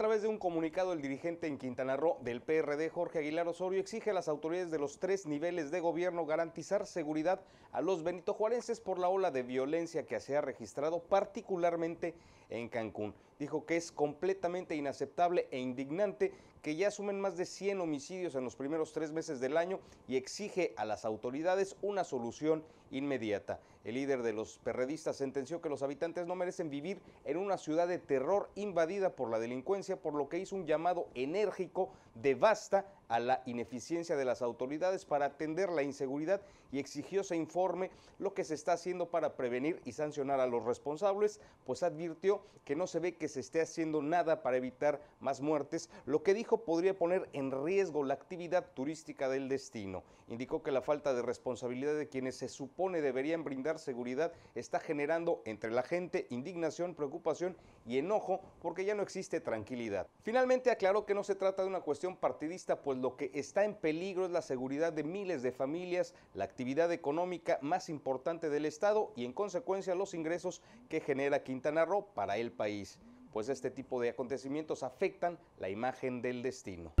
A través de un comunicado, el dirigente en Quintana Roo del PRD, Jorge Aguilar Osorio, exige a las autoridades de los tres niveles de gobierno garantizar seguridad a los benitojuarenses por la ola de violencia que se ha registrado, particularmente en Cancún. Dijo que es completamente inaceptable e indignante que ya asumen más de 100 homicidios en los primeros tres meses del año y exige a las autoridades una solución inmediata. El líder de los perredistas sentenció que los habitantes no merecen vivir en una ciudad de terror invadida por la delincuencia, por lo que hizo un llamado enérgico de basta a la ineficiencia de las autoridades para atender la inseguridad y exigió se informe lo que se está haciendo para prevenir y sancionar a los responsables, pues advirtió que no se ve que se esté haciendo nada para evitar más muertes, lo que dijo podría poner en riesgo la actividad turística del destino. Indicó que la falta de responsabilidad de quienes se supone deberían brindar seguridad está generando entre la gente indignación, preocupación y enojo porque ya no existe tranquilidad. Finalmente aclaró que no se trata de una cuestión partidista, pues lo que está en peligro es la seguridad de miles de familias, la actividad económica más importante del Estado y en consecuencia los ingresos que genera Quintana Roo para el país pues este tipo de acontecimientos afectan la imagen del destino.